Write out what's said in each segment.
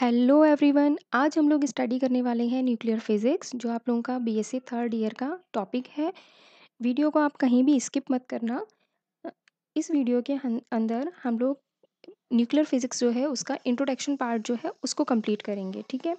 Hello everyone आज हम लोग स्टडी करने वाले हैं न्यूक्लियर फिज़िक्स जो आप लोगों का बीएससी थर्ड ईयर का टॉपिक है वीडियो को आप कहीं भी स्किप मत करना इस वीडियो के अंदर हम लोग न्यूक्लियर फिज़िक्स जो है उसका इंट्रोडक्शन पार्ट जो है उसको कंप्लीट करेंगे ठीक है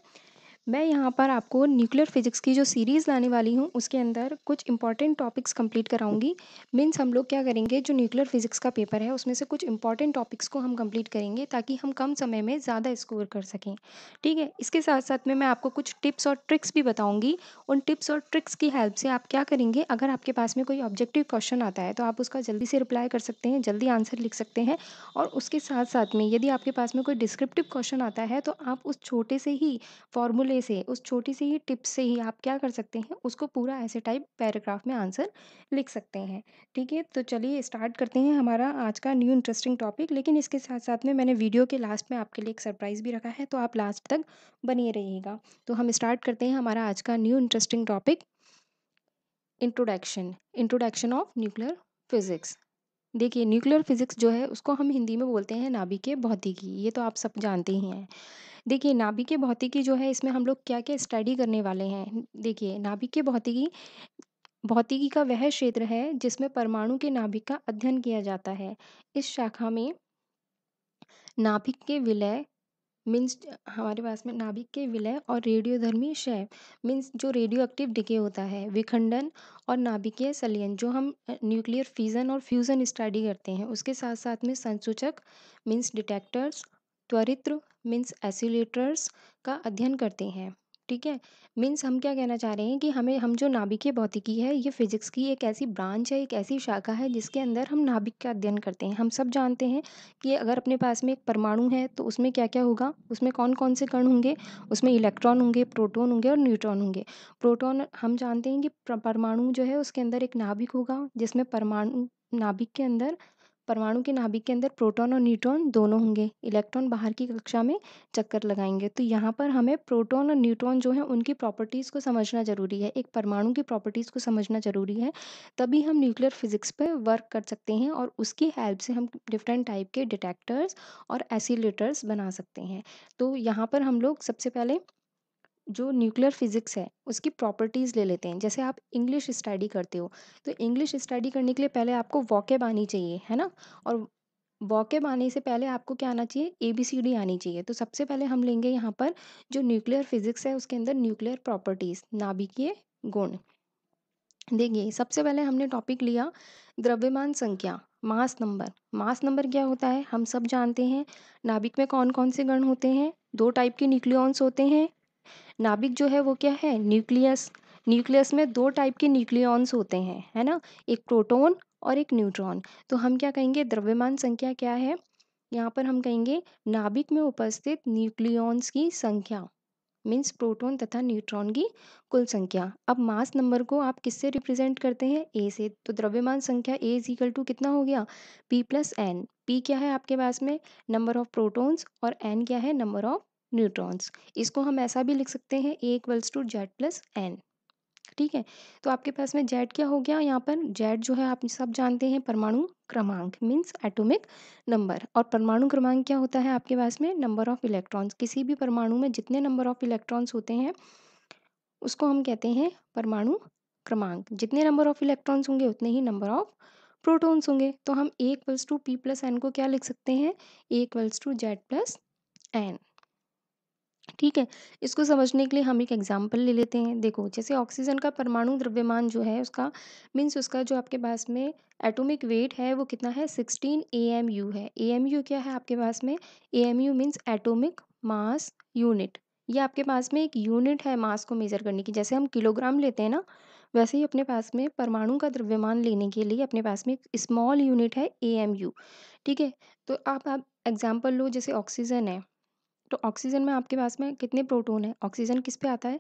मैं यहाँ पर आपको न्यूक्लियर फिजिक्स की जो सीरीज़ लाने वाली हूँ उसके अंदर कुछ इंपॉर्टेंट टॉपिक्स कंप्लीट कराऊंगी मीन्स हम लोग क्या करेंगे जो न्यूक्लियर फिजिक्स का पेपर है उसमें से कुछ इंपॉर्टेंट टॉपिक्स को हम कंप्लीट करेंगे ताकि हम कम समय में ज़्यादा स्कोर कर सकें ठीक है इसके साथ साथ में मैं आपको कुछ टिप्स और ट्रिक्स भी बताऊँगी उन टिप्स और ट्रिक्स की हेल्प से आप क्या करेंगे अगर आपके पास में कोई ऑब्जेक्टिव क्वेश्चन आता है तो आप उसका जल्दी से रिप्लाई कर सकते हैं जल्दी आंसर लिख सकते हैं और उसके साथ साथ में यदि आपके पास में कोई डिस्क्रिप्टिव क्वेश्चन आता है तो आप उस छोटे से ही फॉर्मूले छोटे से उस छोटी सी टिप से ही आप क्या कर सकते हैं उसको पूरा ऐसे टाइप पैराग्राफ में आंसर लिख सकते हैं ठीक है तो चलिए स्टार्ट करते हैं हमारा आज का न्यू इंटरेस्टिंग टॉपिक लेकिन इसके साथ साथ में मैंने वीडियो के लास्ट में आपके लिए एक सरप्राइज़ भी रखा है तो आप लास्ट तक बनिए रहिएगा तो हम स्टार्ट करते हैं हमारा आज का new interesting topic introduction introduction of nuclear physics देखिए न्यूक्लियर फिजिक्स जो है उसको हम हिंदी में बोलते हैं के भौतिकी ये तो आप सब जानते ही हैं। देखिए के भौतिकी जो है इसमें हम लोग क्या-क्या स्टडी करने वाले हैं। देखिए के भौतिकी भौतिकी का वह क्षेत्र है जिसमें परमाणु के नाभिक का अध्ययन किया जाता है। इस शाखा में नाभिक के विलय मीन्स हमारे पास में नाभिक के विलय और रेडियोधर्मी क्षय मीन्स जो रेडियो एक्टिव डिके होता है विखंडन और नाभिकीय सलियन जो हम न्यूक्लियर फ्यूज़न और फ्यूज़न स्टडी करते हैं उसके साथ साथ में संसूचक मीन्स डिटेक्टर्स त्वरित्र मीन्स एसिलेटर्स का अध्ययन करते हैं ठीक है? मीन्स हम क्या कहना चाह रहे हैं कि हमें हम जो नाभिकीय भौतिकी है, ये फिज़िक्स की एक ऐसी ब्रांच है, एक ऐसी शाखा है जिसके अंदर हम नाभिक का अध्ययन करते हैं। हम सब जानते हैं कि अगर अपने पास में एक परमाणु है तो उसमें क्या-क्या होगा, उसमें कौन-कौन से कण होंगे, उसमें इलेक्ट्रॉन होंगे, प्रोटोन होंगे और न्यूट्रॉन होंगे। प्रोटोन हम जानते हैं कि परमाणु जो है उसके अंदर एक नाभिक होगा जिसमें परमाणु नाभिक के अंदर परमाणु के नाभिक के अंदर प्रोटॉन और न्यूट्रॉन दोनों होंगे इलेक्ट्रॉन बाहर की कक्षा में चक्कर लगाएंगे तो यहाँ पर हमें प्रोटॉन और न्यूट्रॉन जो है उनकी प्रॉपर्टीज़ को समझना ज़रूरी है एक परमाणु की प्रॉपर्टीज़ को समझना ज़रूरी है तभी हम न्यूक्लियर फिज़िक्स पर वर्क कर सकते हैं और उसकी हेल्प से हम डिफरेंट टाइप के डिटेक्टर्स और एसीलेटर्स बना सकते हैं तो यहाँ पर हम लोग सबसे पहले जो न्यूक्लियर फिज़िक्स है उसकी प्रॉपर्टीज़ ले लेते हैं जैसे आप इंग्लिश स्टडी करते हो तो इंग्लिश स्टडी करने के लिए पहले आपको वॉकेब आनी चाहिए है ना और वॉकेब आने से पहले आपको क्या आना चाहिए ए बी सी डी आनी चाहिए तो सबसे पहले हम लेंगे यहाँ पर जो न्यूक्लियर फिज़िक्स है उसके अंदर न्यूक्लियर प्रॉपर्टीज़ नाभिकीय गुण देखिए सबसे पहले हमने टॉपिक लिया द्रव्यमान संख्या मास नंबर मास नंबर क्या होता है हम सब जानते हैं नाभिक में कौन कौन से गण होते हैं दो टाइप के न्यूक्लियॉन्स होते हैं नाभिक जो है वो क्या है न्यूक्लियस न्यूक्लियस में दो टाइप के न्यूक्लियॉन्स होते हैं है ना एक प्रोटोन और एक न्यूट्रॉन तो हम क्या कहेंगे द्रव्यमान संख्या क्या है यहाँ पर हम कहेंगे नाभिक में उपस्थित न्यूक्लियॉन्स की संख्या मीन्स प्रोटोन तथा न्यूट्रॉन की कुल संख्या अब मास नंबर को आप किससे रिप्रेजेंट करते हैं ए से तो द्रव्यमान संख्या ए इज इक्वल टू कितना हो गया पी प्लस एन पी क्या है आपके पास में नंबर ऑफ प्रोटोन्स और एन क्या है नंबर ऑफ न्यूट्रॉन्स इसको हम ऐसा भी लिख सकते हैं A equals to Z plus N ठीक है तो आपके पास में जेड क्या हो गया यहाँ पर जेड जो है आप सब जानते हैं परमाणु क्रमांक मीन्स एटोमिक नंबर और परमाणु क्रमांक क्या होता है आपके पास में नंबर ऑफ इलेक्ट्रॉन्स किसी भी परमाणु में जितने नंबर ऑफ इलेक्ट्रॉन्स होते हैं उसको हम कहते हैं परमाणु क्रमांक जितने नंबर ऑफ इलेक्ट्रॉन्स होंगे उतने ही नंबर ऑफ प्रोटॉन्स होंगे तो हम A equals to P plus N को क्या लिख सकते हैं A equals to Z plus N ठीक है इसको समझने के लिए हम एक एग्जाम्पल ले लेते हैं देखो जैसे ऑक्सीजन का परमाणु द्रव्यमान जो है उसका मीन्स उसका जो आपके पास में एटॉमिक वेट है वो कितना है सिक्सटीन ए एम यू है ए एम यू क्या है आपके पास में A M U means atomic mass unit ये आपके पास में एक यूनिट है मास को मेज़र करने की जैसे हम किलोग्राम लेते हैं ना वैसे ही अपने पास में परमाणु का द्रव्यमान लेने के लिए अपने पास में एक स्मॉल यूनिट है ए एम यू ठीक है तो आप आप एग्जाम्पल लो जैसे ऑक्सीजन है तो ऑक्सीजन में आपके पास में कितने प्रोटोन है ऑक्सीजन किस पे आता है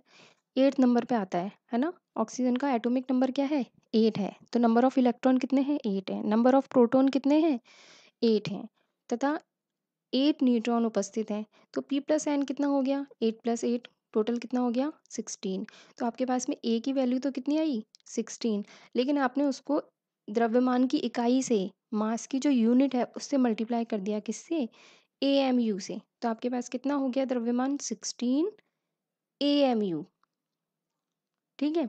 एट नंबर पे आता है है ना ऑक्सीजन का एटॉमिक नंबर क्या है एट है तो नंबर ऑफ इलेक्ट्रॉन कितने हैं एट है नंबर ऑफ प्रोटोन कितने हैं एट हैं तथा एट न्यूट्रॉन उपस्थित हैं तो पी प्लस एन कितना हो गया एट प्लस एट टोटल कितना हो गया सिक्सटीन तो आपके पास में ए की वैल्यू तो कितनी आई सिक्सटीन लेकिन आपने उसको द्रव्यमान की इकाई से मास की जो यूनिट है उससे मल्टीप्लाई कर दिया किससे ए यू से तो आपके पास कितना हो गया द्रव्यमान सिक्सटीन यू ठीक है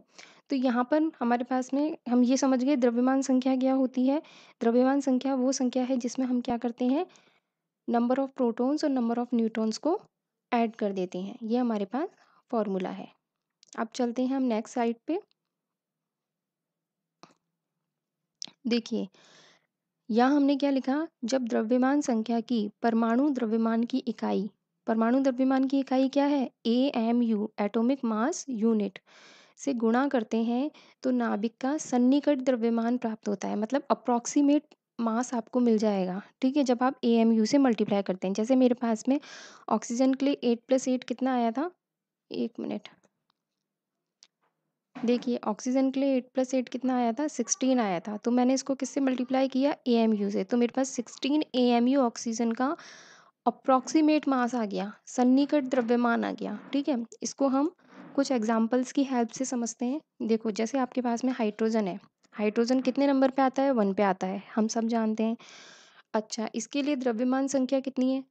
तो यहाँ पर हमारे पास में हम ये समझ गए द्रव्यमान संख्या क्या होती है द्रव्यमान संख्या वो संख्या है जिसमें हम क्या करते हैं नंबर ऑफ प्रोटॉन्स और नंबर ऑफ न्यूट्रॉन्स को ऐड कर देते हैं ये हमारे पास फॉर्मूला है अब चलते हैं हम नेक्स्ट साइड पे देखिए यहाँ हमने क्या लिखा जब द्रव्यमान संख्या की परमाणु द्रव्यमान की इकाई परमाणु द्रव्यमान की इकाई क्या है A M U atomic mass unit से गुणा करते हैं तो नाभिक का सन्निकट द्रव्यमान प्राप्त होता है मतलब अप्रॉक्सीमेट मास आपको मिल जाएगा ठीक है जब आप ए एम यू से मल्टीप्लाई करते हैं जैसे मेरे पास में ऑक्सीजन के लिए एट प्लस एट कितना आया था एक मिनट देखिए, ऑक्सीजन के लिए 8 प्लस एट कितना आया था 16 आया था, तो मैंने इसको किससे मल्टीप्लाई किया यू से, तो मेरे पास 16 यू ऑक्सीजन का अप्रॉक्सीमेट मास आ गया, सन्निकट द्रव्यमान आ गया, ठीक है? इसको हम कुछ एग्ज़ाम्पल्स की हेल्प से समझते हैं। देखो, जैसे आपके पास में हाइड्रोजन है, हाइड्रोजन कितने नंबर पे आता है वन पे आता है, हम सब जानते हैं। अच्छा, इसके लिए द्रव्यमान संख्या कितनी है?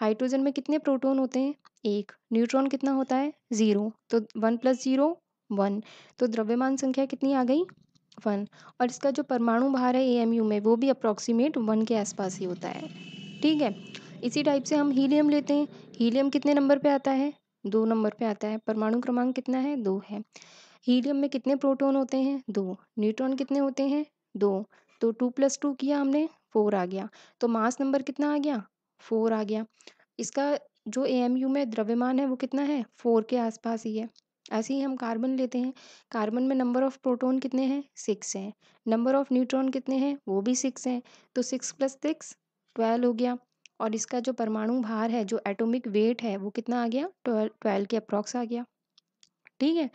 हाइड्रोजन में कितने प्रोटॉन होते हैं? एक न्यूट्रॉन कितना होता है? जीरो तो वन प्लस ज़ीरो वन तो द्रव्यमान संख्या कितनी आ गई वन और इसका जो परमाणु भार है एएमयू में वो भी अप्रॉक्सीमेट वन के आसपास ही होता है ठीक है इसी टाइप से हम हीलियम लेते हैं हीलियम कितने नंबर पे आता है दो नंबर पे आता है परमाणु क्रमांक कितना है दो है हीलियम में कितने प्रोटॉन होते हैं दो न्यूट्रॉन कितने होते हैं दो तो टू प्लस टू किया हमने फोर आ गया तो मास नंबर कितना आ गया फोर आ गया इसका जो ए में द्रव्यमान है वो कितना है फोर के आसपास ही है ऐसे ही हम कार्बन लेते हैं कार्बन में नंबर ऑफ़ प्रोटोन कितने हैं सिक्स हैं नंबर ऑफ़ न्यूट्रॉन कितने हैं वो भी सिक्स हैं तो सिक्स प्लस सिक्स ट्वेल्व हो गया और इसका जो परमाणु भार है जो एटॉमिक वेट है वो कितना आ गया ट्वेल्व ट्वेल्व के अप्रॉक्स आ गया ठीक है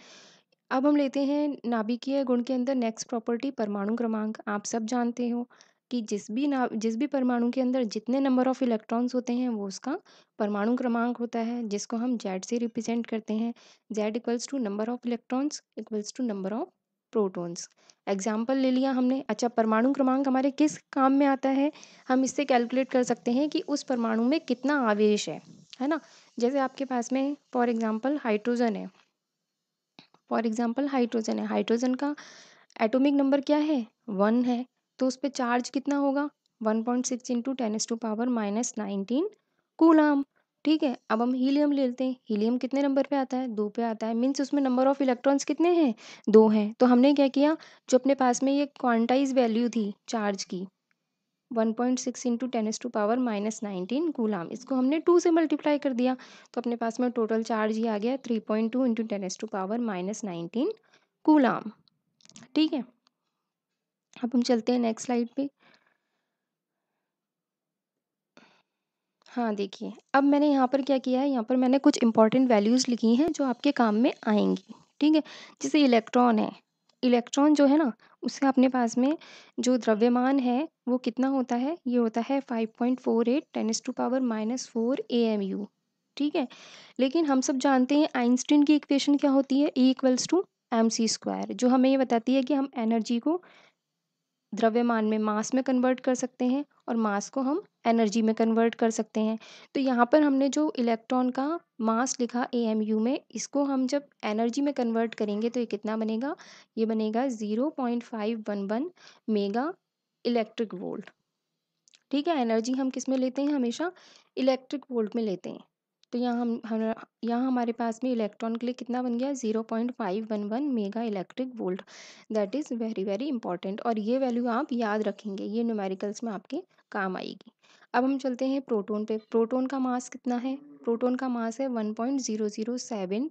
अब हम लेते हैं नाभिकीय गुण के अंदर नेक्स्ट प्रॉपर्टी परमाणु क्रमांक आप सब जानते हो कि जिस भी ना जिस भी परमाणु के अंदर जितने नंबर ऑफ इलेक्ट्रॉन्स होते हैं वो उसका परमाणु क्रमांक होता है जिसको हम जेड से रिप्रेजेंट करते हैं Z equals to number of electrons equals to number of protons example ले लिया हमने अच्छा परमाणु क्रमांक हमारे किस काम में आता है हम इससे कैलकुलेट कर सकते हैं कि उस परमाणु में कितना आवेश है है ना जैसे आपके पास में फॉर एग्जाम्पल हाइड्रोजन है फॉर एग्जाम्पल हाइड्रोजन है हाइड्रोजन का एटॉमिक नंबर क्या है वन है तो उस पर चार्ज कितना होगा 1.6 point six into tens to power minus nineteen coulomb ठीक है अब हम हीलियम ले लेते हैं हीलियम कितने नंबर पे आता है दो पे आता है मीन्स उसमें नंबर ऑफ इलेक्ट्रॉन्स कितने हैं दो हैं तो हमने क्या किया जो अपने पास में ये क्वांटाइज वैल्यू थी चार्ज की one point six into tens to power minus nineteen coulomb इसको हमने टू से मल्टीप्लाई कर दिया तो अपने पास में टोटल चार्ज ही आ गया three point two into tens to power minus nineteen coulomb ठीक है अब हम चलते हैं नेक्स्ट स्लाइड पे हाँ देखिए अब मैंने यहाँ पर क्या किया है यहाँ पर मैंने कुछ इंपॉर्टेंट वैल्यूज़ लिखी हैं जो आपके काम में आएंगी ठीक है जैसे इलेक्ट्रॉन है इलेक्ट्रॉन जो है ना उससे अपने पास में जो द्रव्यमान है वो कितना होता है ये होता है five point four eight tens to power minus four A M U ठीक है लेकिन हम सब जानते हैं आइंस्टीन की इक्वेशन क्या होती है E equals to M C square जो हमें ये बताती है कि हम एनर्जी को द्रव्यमान में मास में कन्वर्ट कर सकते हैं और मास को हम एनर्जी में कन्वर्ट कर सकते हैं तो यहाँ पर हमने जो इलेक्ट्रॉन का मास लिखा ए एम यू में इसको हम जब एनर्जी में कन्वर्ट करेंगे तो ये कितना बनेगा ये बनेगा zero point five one one mega electric volt ठीक है एनर्जी हम किस में लेते हैं हमेशा इलेक्ट्रिक वोल्ट में लेते हैं तो यहाँ हम यहाँ हमारे पास में इलेक्ट्रॉन के लिए कितना बन गया zero point five one one mega electric volt that is very very important और ये वैल्यू आप याद रखेंगे ये न्यूमेरिकल्स में आपके काम आएगी अब हम चलते हैं प्रोटोन पे प्रोटोन का मास कितना है प्रोटोन का मास है one point zero zero seven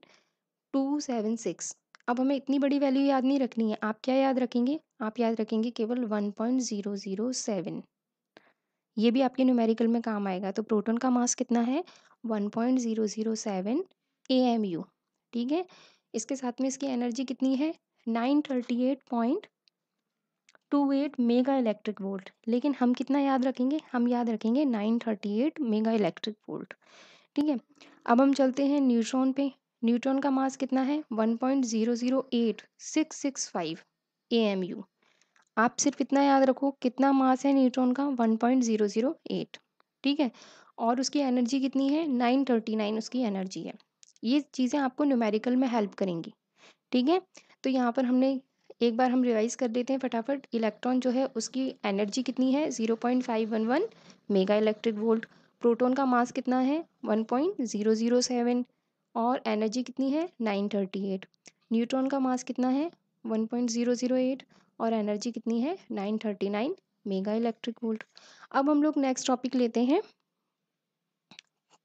two seven six अब हमें इतनी बड़ी वैल्यू याद नहीं रखनी है आप क्या याद रखेंगे आप याद रखेंगे केवल one point zero zero seven ये भी आपके न्यूमेरिकल में काम आएगा तो प्रोटॉन का मास कितना है 1.007 एएमयू ठीक है इसके साथ में इसकी एनर्जी कितनी है 938.28 मेगा इलेक्ट्रिक वोल्ट लेकिन हम कितना याद रखेंगे हम याद रखेंगे 938 मेगा इलेक्ट्रिक वोल्ट ठीक है अब हम चलते हैं न्यूट्रॉन पे न्यूट्रॉन का मास कितना है 1.008665 एएमयू आप सिर्फ इतना याद रखो कितना मास है न्यूट्रॉन का 1.008 ठीक है और उसकी एनर्जी कितनी है 939 उसकी एनर्जी है ये चीज़ें आपको न्यूमेरिकल में हेल्प करेंगी ठीक है तो यहाँ पर हमने एक बार हम रिवाइज कर देते हैं फटाफट इलेक्ट्रॉन जो है उसकी एनर्जी कितनी है 0.511 मेगा इलेक्ट्रिक वोल्ट प्रोटोन का मास कितना है 1.007 और एनर्जी कितनी है 938 न्यूट्रॉन का मास कितना है एट और एनर्जी कितनी है 939 मेगा इलेक्ट्रिक वोल्ट अब हम लोग नेक्स्ट टॉपिक लेते हैं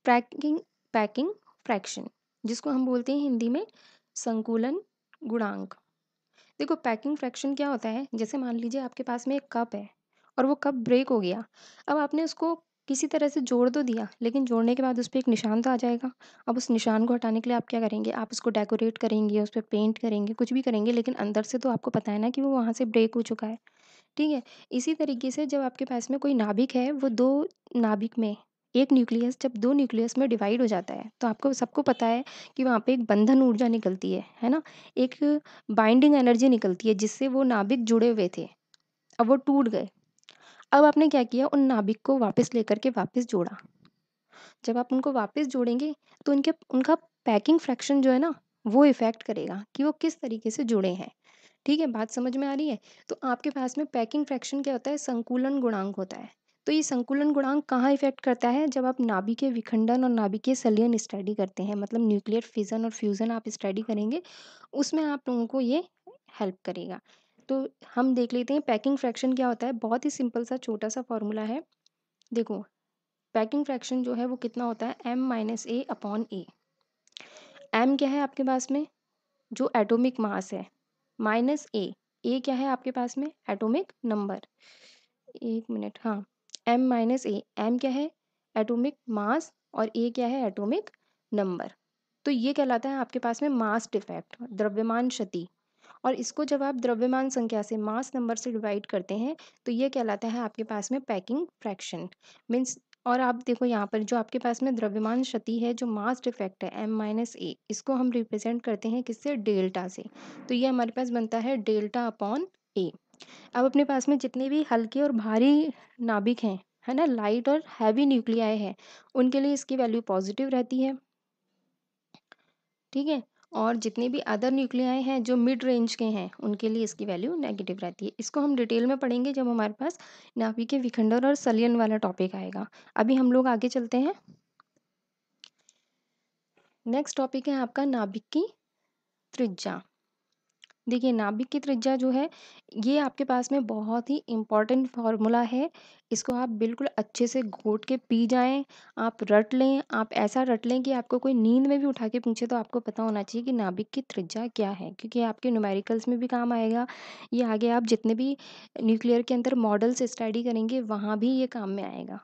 पैकिंग पैकिंग फ्रैक्शन जिसको हम बोलते हैं हिंदी में संकुलन गुणांक देखो पैकिंग फ्रैक्शन क्या होता है जैसे मान लीजिए आपके पास में एक कप है और वो कप ब्रेक हो गया अब आपने उसको किसी तरह से जोड़ तो दिया लेकिन जोड़ने के बाद उस पर एक निशान तो आ जाएगा अब उस निशान को हटाने के लिए आप क्या करेंगे आप उसको डेकोरेट करेंगे उस पर पेंट करेंगे कुछ भी करेंगे लेकिन अंदर से तो आपको पता है ना कि वो वहाँ से ब्रेक हो चुका है ठीक है इसी तरीके से जब आपके पास में कोई नाभिक है वो दो नाभिक में एक न्यूक्लियस जब दो न्यूक्लियस में डिवाइड हो जाता है तो आपको सबको पता है कि वहाँ पे एक बंधन ऊर्जा निकलती है है ना एक बाइंडिंग एनर्जी निकलती है जिससे वो नाभिक जुड़े हुए थे अब वो टूट गए अब आपने क्या किया उन नाभिक को वापस लेकर के वापस जोड़ा जब आप उनको वापस जोड़ेंगे तो उनके उनका पैकिंग फ्रैक्शन जो है ना वो इफ़ेक्ट करेगा कि वो किस तरीके से जुड़े हैं ठीक है बात समझ में आ रही है तो आपके पास में पैकिंग फ्रैक्शन क्या होता है संकुलन गुणांक होता है तो ये संकुलन गुणांक कहाँ इफेक्ट करता है जब आप के विखंडन और के सलियन स्टडी करते हैं मतलब न्यूक्लियर फिजन और फ्यूज़न आप स्टडी करेंगे उसमें आप लोगों को ये हेल्प करेगा तो हम देख लेते हैं पैकिंग फ्रैक्शन क्या होता है बहुत ही सिंपल सा छोटा सा फॉर्मूला है देखो पैकिंग फ्रैक्शन जो है वो कितना होता है M minus A upon A M क्या है आपके पास में जो एटोमिक मास है माइनस ए ए क्या है आपके पास में एटोमिक नंबर एक मिनट हाँ एम माइनस ए एम क्या है एटोमिक मास और ए क्या है एटोमिक नंबर तो ये कहलाता है आपके पास में मास डिफेक्ट द्रव्यमान क्षति और इसको जब आप द्रव्यमान संख्या से मास नंबर से डिवाइड करते हैं तो ये कहलाता है आपके पास में पैकिंग फ्रैक्शन मीन्स और आप देखो यहाँ पर जो आपके पास में द्रव्यमान क्षति है जो मास डिफेक्ट है एम माइनस ए इसको हम रिप्रेजेंट करते हैं किससे डेल्टा से तो ये हमारे पास बनता है डेल्टा अपॉन ए अब अपने पास में जितने भी हल्के और भारी नाभिक हैं है ना लाइट और हैवी न्यूक्लियाई है उनके लिए इसकी वैल्यू पॉजिटिव रहती है ठीक है और जितने भी अदर न्यूक्लियाई हैं जो मिड रेंज के हैं उनके लिए इसकी वैल्यू नेगेटिव रहती है इसको हम डिटेल में पढ़ेंगे जब हमारे पास के विखंडन और सलियन वाला टॉपिक आएगा अभी हम लोग आगे चलते हैं नेक्स्ट टॉपिक है आपका नाभिक की त्रिज्या देखिए, नाभिक की त्रिज्या जो है, ये आपके पास में बहुत ही इम्पोर्टेंट फ़ॉर्मूला है। इसको आप बिल्कुल अच्छे से घोट के पी जाएं आप रट लें, आप ऐसा रट लें कि आपको कोई नींद में भी उठा के पूछे तो आपको पता होना चाहिए कि नाभिक की त्रिज्या क्या है? क्योंकि आपके न्यूमेरिकल्स में भी काम आएगा, ये आगे आप जितने भी न्यूक्लियर के अंदर मॉडल्स स्टडी करेंगे, वहाँ भी ये काम में आएगा।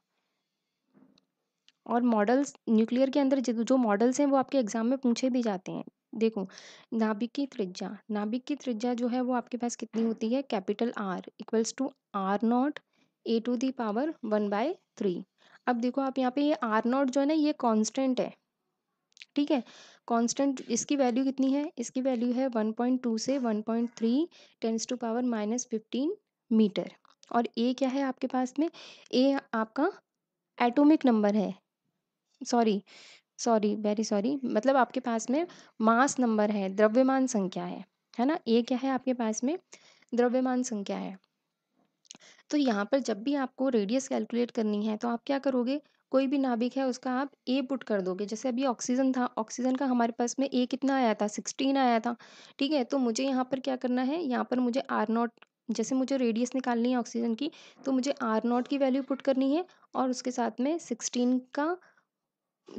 और मॉडल्स न्यूक्लियर के अंदर जो मॉडल्स हैं, वो आपके एग्ज़ाम में पूछे भी जाते हैं। देखो नाभिक की त्रिज्या नाभिक की त्रिज्या जो है वो आपके पास कितनी होती है capital R equals to R not A to the power one by three अब देखो आप यहाँ पे ये आर नॉट जो है ना ये कांस्टेंट है ठीक है कांस्टेंट इसकी वैल्यू कितनी है इसकी वैल्यू है वन पॉइंट टू से one point three tens to power minus fifteen metre और ए क्या है आपके पास में ए आपका एटोमिक नंबर है सॉरी सॉरी, वेरी सॉरी मतलब आपके पास में मास नंबर है, द्रव्यमान संख्या है, है ना? ये क्या है आपके पास में द्रव्यमान संख्या है। तो यहाँ पर जब भी आपको रेडियस कैलकुलेट करनी है, तो आप क्या करोगे, कोई भी नाभिक है उसका आप ए पुट कर दोगे। जैसे अभी ऑक्सीजन था, ऑक्सीजन का हमारे पास में ए कितना आया था सिक्सटीन आया था, ठीक है? तो मुझे यहाँ पर क्या करना है, यहाँ पर मुझे आर नॉट जैसे मुझे रेडियस निकालनी है ऑक्सीजन की, तो मुझे आर नॉट की वैल्यू पुट करनी है और उसके साथ में सिक्सटीन का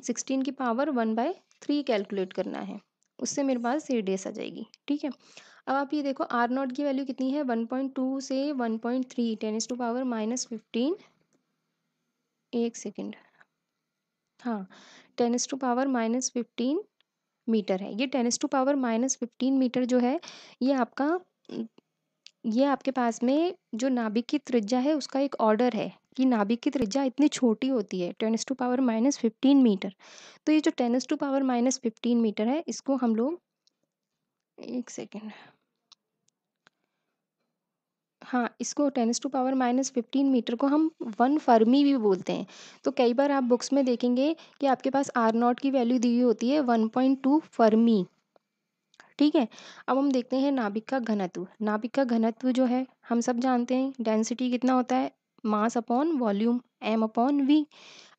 सिक्सटीन की power one by three calculate करना है उससे मेरे पास सी डेस आ जाएगी ठीक है अब आप ये देखो आर नॉट की वैल्यू कितनी है वन पॉइंट टू से one point three tens to power minus fifteen एक सेकेंड हाँ tens to power minus fifteen metre है ये tens to power minus fifteen metre जो है ये आपका ये आपके पास में जो नाभिक की त्रिज्या है उसका एक ऑर्डर है कि नाभिक की त्रिज्या इतनी छोटी होती है tens to power minus fifteen metre तो ये जो tens to power minus fifteen metre है इसको हम लोग एक सेकेंड हाँ इसको tens to power minus fifteen metre को हम वन फर्मी भी बोलते हैं तो कई बार आप बुक्स में देखेंगे कि आपके पास आर नॉट की वैल्यू दी हुई होती है वन पॉइंट टू फर्मी ठीक है अब हम देखते हैं नाभिक का घनत्व नाभिक का घनत्व जो है हम सब जानते हैं डेंसिटी कितना होता है mass upon volume M upon V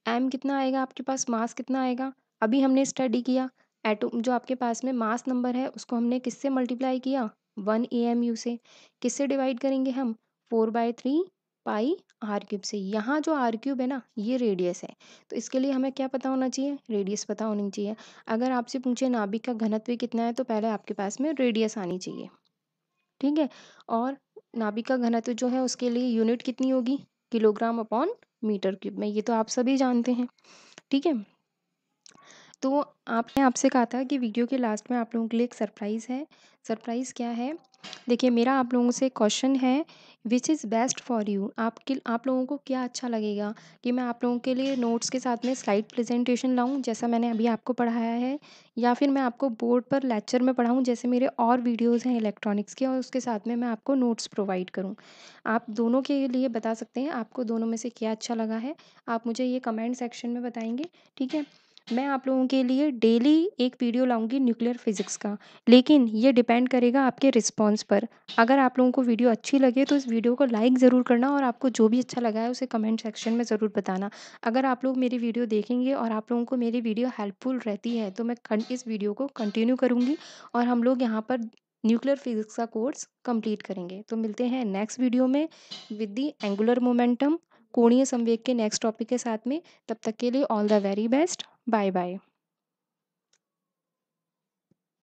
M कितना आएगा आपके पास मास कितना आएगा अभी हमने स्टडी किया एटम जो आपके पास में मास नंबर है उसको हमने किससे मल्टीप्लाई किया वन ए एम यू से किससे डिवाइड करेंगे हम four by three pi R cube से यहाँ जो आर क्यूब है ना ये रेडियस है तो इसके लिए हमें क्या पता होना चाहिए रेडियस पता होनी चाहिए अगर आपसे पूछे नाभिक का घनत्व कितना है तो पहले आपके पास में रेडियस आनी चाहिए ठीक है और नाभिक का घनत्व जो है उसके लिए यूनिट कितनी होगी किलोग्राम अपॉन मीटर क्यूब में ये तो आप सभी जानते हैं ठीक है तो आपने आपसे कहा था कि वीडियो के लास्ट में आप लोगों के लिए एक सरप्राइज़ है। सरप्राइज़ क्या है? देखिए मेरा आप लोगों से क्वेश्चन है which is best for you? आपके आप लोगों को क्या अच्छा लगेगा? कि मैं आप लोगों के लिए नोट्स के साथ में स्लाइड प्रेजेंटेशन लाऊँ जैसा मैंने अभी आपको पढ़ाया है या फिर मैं आपको बोर्ड पर लेक्चर में पढ़ाऊँ जैसे मेरे और वीडियोज़ हैं इलेक्ट्रॉनिक्स के और उसके साथ में मैं आपको नोट्स प्रोवाइड करूँ। आप दोनों के लिए बता सकते हैं आपको दोनों में से क्या अच्छा लगा है? आप मुझे ये कमेंट सेक्शन में बताएँगे, ठीक है? मैं आप लोगों के लिए डेली एक वीडियो लाऊँगी न्यूक्लियर फिज़िक्स का लेकिन ये डिपेंड करेगा आपके रिस्पॉन्स पर अगर आप लोगों को वीडियो अच्छी लगे तो इस वीडियो को लाइक ज़रूर करना और आपको जो भी अच्छा लगा है उसे कमेंट सेक्शन में ज़रूर बताना अगर आप लोग मेरी वीडियो देखेंगे और आप लोगों को मेरी वीडियो हेल्पफुल रहती है तो मैं इस वीडियो को कंटिन्यू करूँगी और हम लोग यहाँ पर न्यूक्लियर फिज़िक्स का कोर्स कम्प्लीट करेंगे तो मिलते हैं नेक्स्ट वीडियो में विद दी एंगुलर मोमेंटम कोणीय संवेग के नेक्स्ट टॉपिक के साथ में तब तक के लिए all the very best Bye bye.